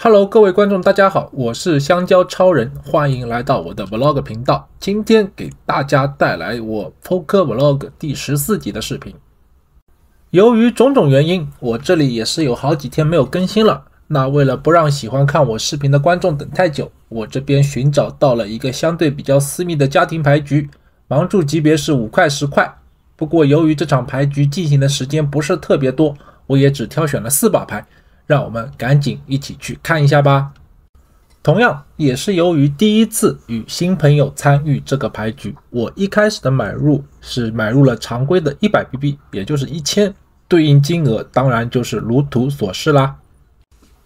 Hello，各位观众，大家好，我是香蕉超人，欢迎来到我的 Vlog 频道。今天给大家带来我 Poker Vlog 第十四集的视频。由于种种原因，我这里也是有好几天没有更新了。那为了不让喜欢看我视频的观众等太久，我这边寻找到了一个相对比较私密的家庭牌局，盲注级别是五块十块。不过由于这场牌局进行的时间不是特别多，我也只挑选了四把牌。让我们赶紧一起去看一下吧。同样也是由于第一次与新朋友参与这个牌局，我一开始的买入是买入了常规的一百 BB，也就是一千，对应金额当然就是如图所示啦。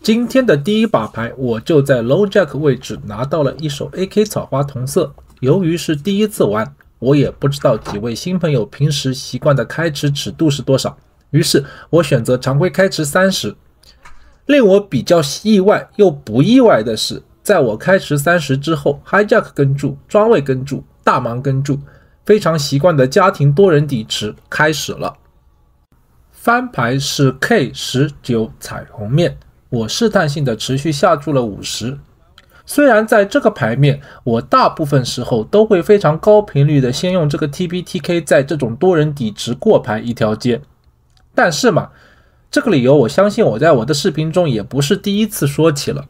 今天的第一把牌，我就在 Low Jack 位置拿到了一手 AK 草花同色。由于是第一次玩，我也不知道几位新朋友平时习惯的开池尺度是多少，于是我选择常规开池三十。令我比较意外又不意外的是，在我开十三十之后，HiJack 跟注，庄位跟注，大忙跟注，非常习惯的家庭多人底池开始了。翻牌是 K 十九彩虹面，我试探性的持续下注了五十。虽然在这个牌面，我大部分时候都会非常高频率的先用这个 TPTK 在这种多人底池过牌一条街，但是嘛。这个理由，我相信我在我的视频中也不是第一次说起了。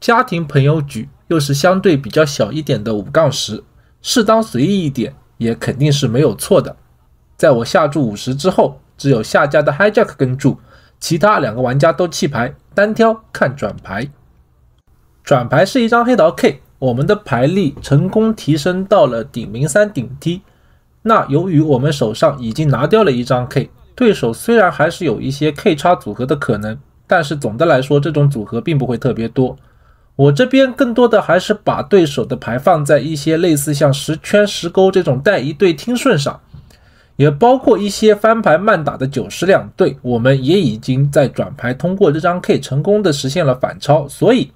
家庭朋友局又是相对比较小一点的五杠十，适当随意一点也肯定是没有错的。在我下注五十之后，只有下家的 hijack 跟注，其他两个玩家都弃牌，单挑看转牌。转牌是一张黑桃 K，我们的牌力成功提升到了顶明三顶 T。那由于我们手上已经拿掉了一张 K。对手虽然还是有一些 K 叉组合的可能，但是总的来说，这种组合并不会特别多。我这边更多的还是把对手的牌放在一些类似像十圈十勾这种带一对听顺上，也包括一些翻牌慢打的九十两对。我们也已经在转牌通过这张 K 成功的实现了反超。所以，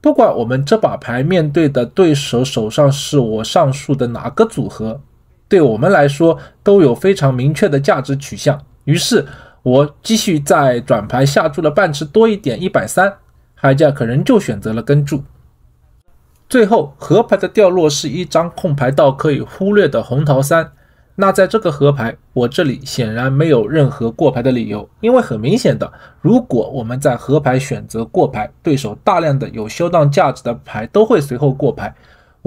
不管我们这把牌面对的对手手上是我上述的哪个组合。对我们来说都有非常明确的价值取向，于是我继续在转牌下注了半池多一点，一百三。海家可仍旧选择了跟注。最后河牌的掉落是一张空牌到可以忽略的红桃三，那在这个河牌，我这里显然没有任何过牌的理由，因为很明显的，如果我们在河牌选择过牌，对手大量的有修档价值的牌都会随后过牌。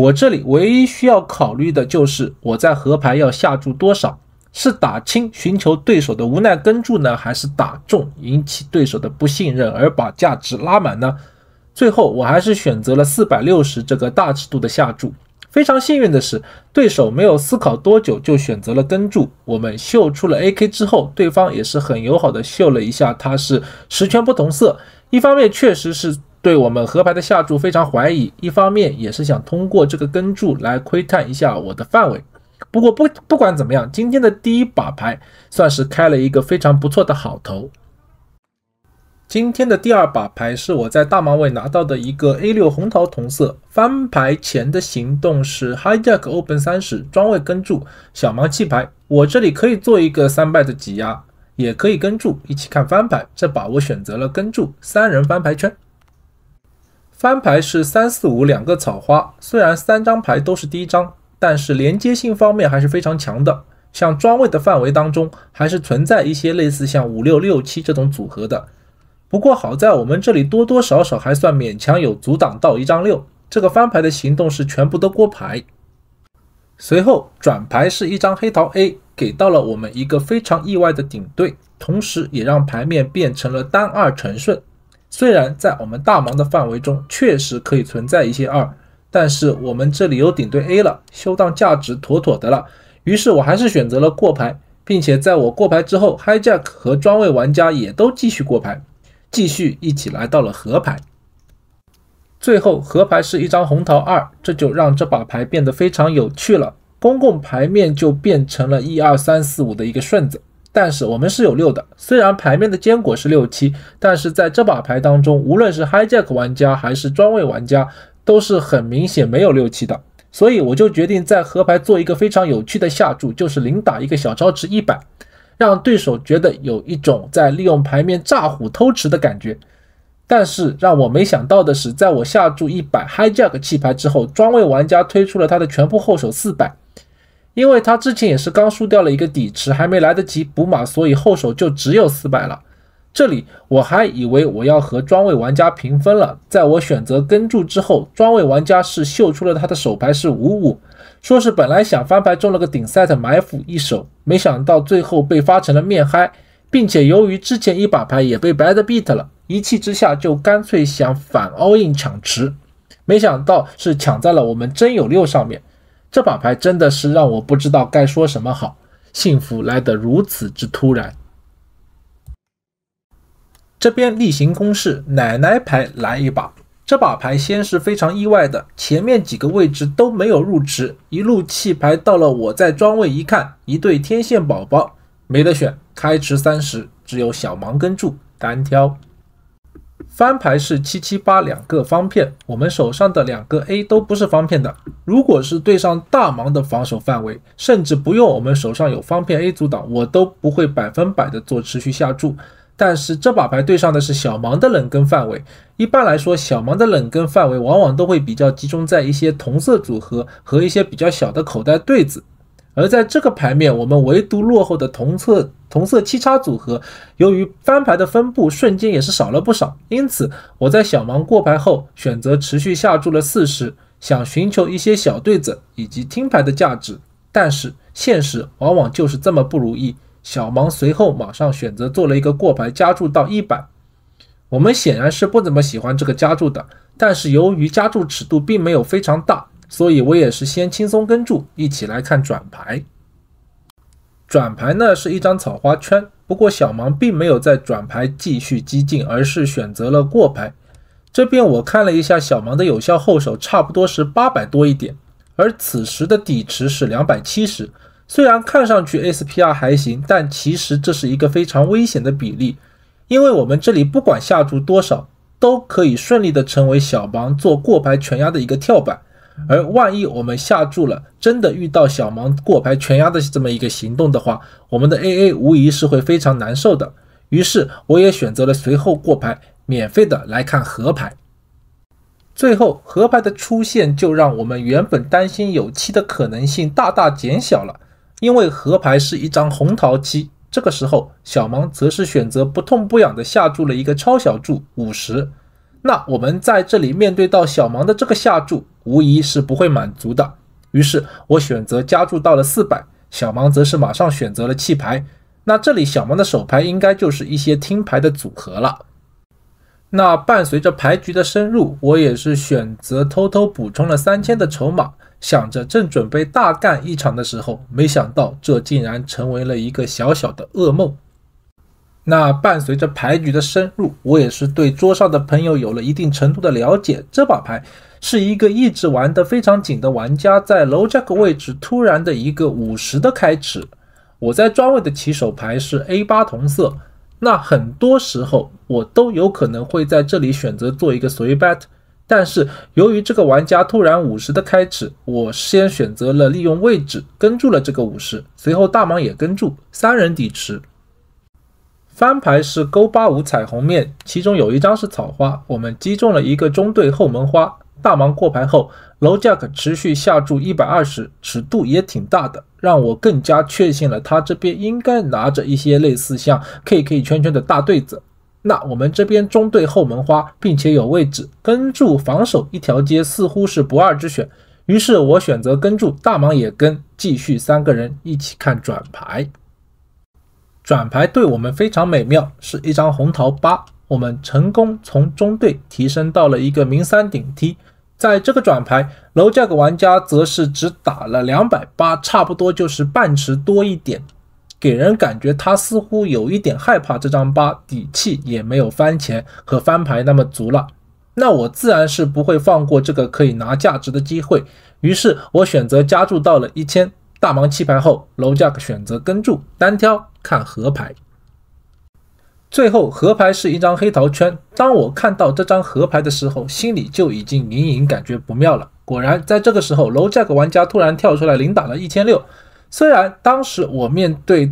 我这里唯一需要考虑的就是我在河牌要下注多少，是打轻寻求对手的无奈跟注呢，还是打中引起对手的不信任而把价值拉满呢？最后我还是选择了四百六十这个大尺度的下注。非常幸运的是，对手没有思考多久就选择了跟注。我们秀出了 A K 之后，对方也是很友好的秀了一下，他是十全不同色，一方面确实是。对我们合牌的下注非常怀疑，一方面也是想通过这个跟注来窥探一下我的范围。不过不不管怎么样，今天的第一把牌算是开了一个非常不错的好头。今天的第二把牌是我在大盲位拿到的一个 A 六红桃同色。翻牌前的行动是 High Jack Open 三十，庄位跟注，小盲弃牌。我这里可以做一个三倍的挤压，也可以跟注一起看翻牌。这把我选择了跟注，三人翻牌圈。翻牌是三四五两个草花，虽然三张牌都是第一张，但是连接性方面还是非常强的。像庄位的范围当中，还是存在一些类似像五六六七这种组合的。不过好在我们这里多多少少还算勉强有阻挡到一张六。这个翻牌的行动是全部都过牌。随后转牌是一张黑桃 A，给到了我们一个非常意外的顶对，同时也让牌面变成了单二成顺。虽然在我们大盲的范围中确实可以存在一些二，但是我们这里有顶对 A 了，修档价值妥妥的了。于是我还是选择了过牌，并且在我过牌之后，HiJack 和专位玩家也都继续过牌，继续一起来到了河牌。最后河牌是一张红桃二，这就让这把牌变得非常有趣了。公共牌面就变成了一二三四五的一个顺子。但是我们是有六的，虽然牌面的坚果是六七，但是在这把牌当中，无论是 hijack 玩家还是专位玩家，都是很明显没有六七的。所以我就决定在河牌做一个非常有趣的下注，就是零打一个小超值一百，让对手觉得有一种在利用牌面诈虎偷池的感觉。但是让我没想到的是，在我下注一百 hijack 气牌之后，专位玩家推出了他的全部后手四百。因为他之前也是刚输掉了一个底池，还没来得及补码，所以后手就只有四百了。这里我还以为我要和庄位玩家平分了，在我选择跟注之后，庄位玩家是秀出了他的手牌是五五，说是本来想翻牌中了个顶 set 埋伏一手，没想到最后被发成了面嗨，并且由于之前一把牌也被白的 beat 了，一气之下就干脆想反 all in 抢池，没想到是抢在了我们真有六上面。这把牌真的是让我不知道该说什么好，幸福来得如此之突然。这边例行公事，奶奶牌来一把。这把牌先是非常意外的，前面几个位置都没有入池，一路弃牌到了我在庄位一看，一对天线宝宝，没得选，开池三十，只有小盲跟注单挑。翻牌是七七八两个方片，我们手上的两个 A 都不是方片的。如果是对上大盲的防守范围，甚至不用我们手上有方片 A 阻挡，我都不会百分百的做持续下注。但是这把牌对上的是小盲的冷跟范围。一般来说，小盲的冷跟范围往往都会比较集中在一些同色组合和一些比较小的口袋对子。而在这个牌面，我们唯独落后的同色同色七叉组合，由于翻牌的分布瞬间也是少了不少，因此我在小盲过牌后选择持续下注了四十，想寻求一些小对子以及听牌的价值。但是现实往往就是这么不如意，小盲随后马上选择做了一个过牌加注到一百。我们显然是不怎么喜欢这个加注的，但是由于加注尺度并没有非常大。所以我也是先轻松跟注，一起来看转牌。转牌呢是一张草花圈，不过小盲并没有在转牌继续激进，而是选择了过牌。这边我看了一下小盲的有效后手差不多是八百多一点，而此时的底池是两百七十。虽然看上去 SPR 还行，但其实这是一个非常危险的比例，因为我们这里不管下注多少，都可以顺利的成为小盲做过牌全压的一个跳板。而万一我们下注了，真的遇到小盲过牌全压的这么一个行动的话，我们的 AA 无疑是会非常难受的。于是，我也选择了随后过牌，免费的来看河牌。最后，河牌的出现就让我们原本担心有七的可能性大大减小了，因为河牌是一张红桃七。这个时候，小盲则是选择不痛不痒的下注了一个超小注五十。那我们在这里面对到小盲的这个下注。无疑是不会满足的，于是我选择加注到了四百，小盲则是马上选择了弃牌。那这里小盲的手牌应该就是一些听牌的组合了。那伴随着牌局的深入，我也是选择偷偷补充了三千的筹码，想着正准备大干一场的时候，没想到这竟然成为了一个小小的噩梦。那伴随着牌局的深入，我也是对桌上的朋友有了一定程度的了解。这把牌是一个一直玩得非常紧的玩家在 low jack 位置突然的一个五十的开始。我在庄位的起手牌是 A 八同色。那很多时候我都有可能会在这里选择做一个随 bet，但是由于这个玩家突然五十的开始，我先选择了利用位置跟住了这个五十，随后大盲也跟住，三人底池。翻牌是勾八五彩虹面，其中有一张是草花。我们击中了一个中对后门花。大盲过牌后楼 o Jack 持续下注一百二十，尺度也挺大的，让我更加确信了他这边应该拿着一些类似像 KK 圈圈的大对子。那我们这边中对后门花，并且有位置跟注防守，一条街似乎是不二之选。于是我选择跟注，大盲也跟，继续三个人一起看转牌。转牌对我们非常美妙，是一张红桃八，我们成功从中队提升到了一个明三顶梯。在这个转牌，楼价的玩家则是只打了两百八，差不多就是半池多一点，给人感觉他似乎有一点害怕这张八，底气也没有翻钱和翻牌那么足了。那我自然是不会放过这个可以拿价值的机会，于是我选择加注到了一千。大盲弃牌后，楼 Jack 选择跟注单挑看河牌。最后河牌是一张黑桃圈。当我看到这张河牌的时候，心里就已经隐隐感觉不妙了。果然，在这个时候，楼 Jack 玩家突然跳出来领打了一千六。虽然当时我面对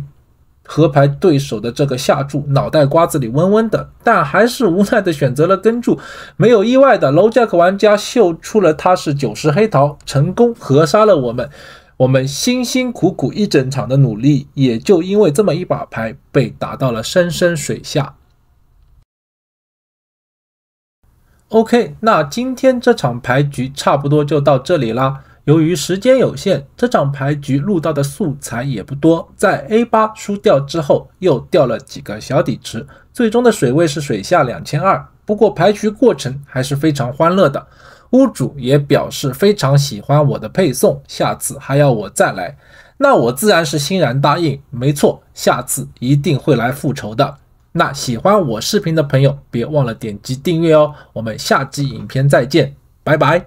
河牌对手的这个下注，脑袋瓜子里嗡嗡的，但还是无奈的选择了跟注。没有意外的，楼 Jack 玩家秀出了他是九十黑桃，成功河杀了我们。我们辛辛苦苦一整场的努力，也就因为这么一把牌被打到了深深水下。OK，那今天这场牌局差不多就到这里啦。由于时间有限，这场牌局录到的素材也不多。在 A 八输掉之后，又掉了几个小底池，最终的水位是水下两千二。不过牌局过程还是非常欢乐的。屋主也表示非常喜欢我的配送，下次还要我再来，那我自然是欣然答应。没错，下次一定会来复仇的。那喜欢我视频的朋友，别忘了点击订阅哦。我们下期影片再见，拜拜。